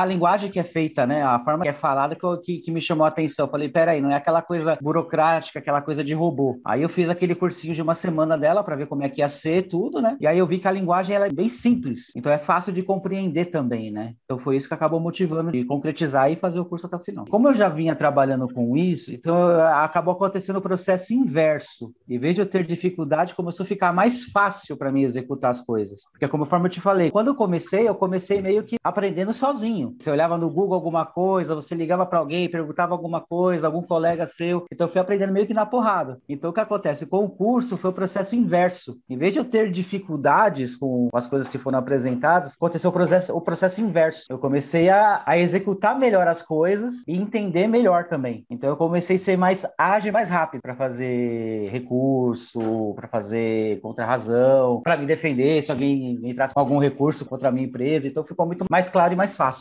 a linguagem que é feita, né? A forma que é falada que, que, que, me chamou a atenção. Eu falei, peraí, não é aquela coisa burocrática, aquela coisa de robô. Aí eu fiz aquele cursinho de uma semana dela para ver como é que ia ser tudo, né? E aí eu vi que a linguagem ela é bem simples, então é fácil de compreender também, né? Então foi isso que acabou motivando de concretizar e fazer o curso até o final. Como eu já vinha trabalhando com isso, então eh, acabou acontecendo o processo inverso. Em vez de eu ter dificuldade, começou a ficar mais fácil para mim executar as coisas. Porque, como eu te falei, quando eu comecei, eu comecei meio que aprendendo sozinho sozinho. Assim, você olhava no Google alguma coisa, você ligava para alguém, perguntava alguma coisa, algum colega seu. Então eu fui aprendendo meio que na porrada. Então o que acontece? Com o curso foi o processo inverso. Em vez de eu ter dificuldades com as coisas que foram apresentadas, aconteceu o processo, o processo inverso. Eu comecei a, a executar melhor as coisas e entender melhor também. Então eu comecei a ser mais ágil, mais rápido para fazer recurso, para fazer contra-razão, para me defender se alguém entrasse com algum recurso contra a minha empresa. Então ficou muito mais claro e mais fácil.